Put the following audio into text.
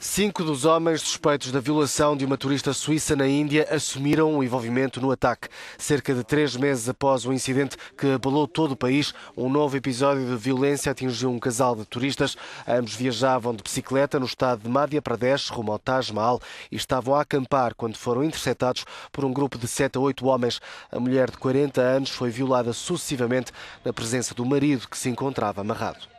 Cinco dos homens suspeitos da violação de uma turista suíça na Índia assumiram o envolvimento no ataque. Cerca de três meses após o incidente que abalou todo o país, um novo episódio de violência atingiu um casal de turistas. Ambos viajavam de bicicleta no estado de Madhya Pradesh, rumo ao Taj Mahal, e estavam a acampar quando foram interceptados por um grupo de sete a oito homens. A mulher de 40 anos foi violada sucessivamente na presença do marido que se encontrava amarrado.